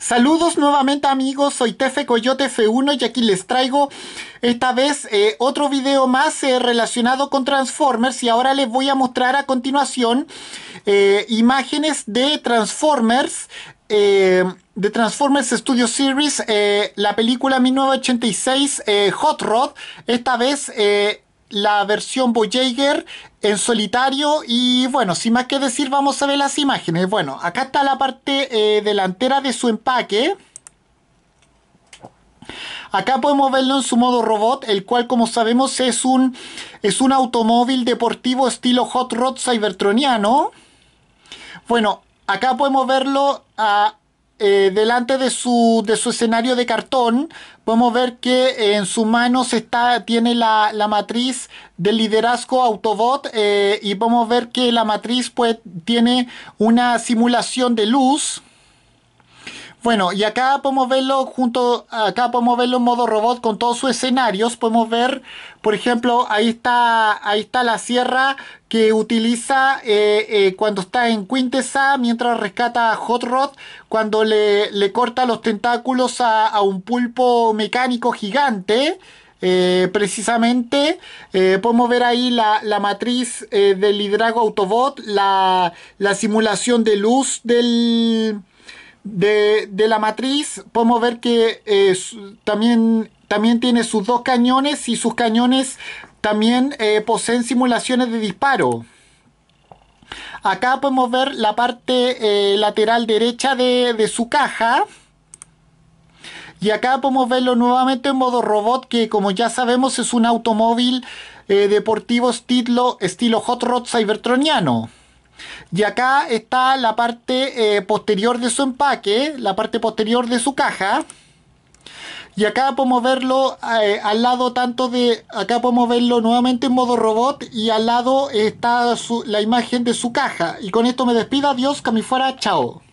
Saludos nuevamente amigos, soy Tefe Coyote F1 y aquí les traigo esta vez eh, otro video más eh, relacionado con Transformers y ahora les voy a mostrar a continuación eh, imágenes de Transformers de Transformers Studio Series, la película 1986 Hot Rod, esta vez la versión Voyager en solitario y bueno, sin más que decir vamos a ver las imágenes. Bueno, acá está la parte eh, delantera de su empaque. Acá podemos verlo en su modo robot, el cual como sabemos es un, es un automóvil deportivo estilo Hot Rod Cybertroniano. Bueno, acá podemos verlo a eh, delante de su, de su escenario de cartón, podemos ver que en su mano se está, tiene la, la matriz del liderazgo Autobot eh, y podemos ver que la matriz pues, tiene una simulación de luz bueno, y acá podemos verlo junto, acá podemos verlo en modo robot con todos sus escenarios. Podemos ver, por ejemplo, ahí está, ahí está la sierra que utiliza eh, eh, cuando está en Quintessa, mientras rescata a Hot Rod, cuando le, le corta los tentáculos a, un pulpo mecánico gigante. Eh, precisamente podemos ver ahí la, la matriz del Hidrago Autobot, la, la simulación de luz del, de, la matriz podemos ver que eh, también, también tiene sus dos cañones y sus cañones también eh, poseen simulaciones de disparo. Acá podemos ver la parte eh, lateral derecha de, su caja. Y acá podemos verlo nuevamente en modo robot, que como ya sabemos es un automóvil deportivo estilo Hot Rod Cybertroniano. Y acá está la parte eh, posterior de su empaque, la parte posterior de su caja. Y acá podemos verlo eh, al lado tanto de... Acá podemos verlo nuevamente en modo robot y al lado está la imagen de su caja. Y con esto me despido. Adiós, que fuera. Chao.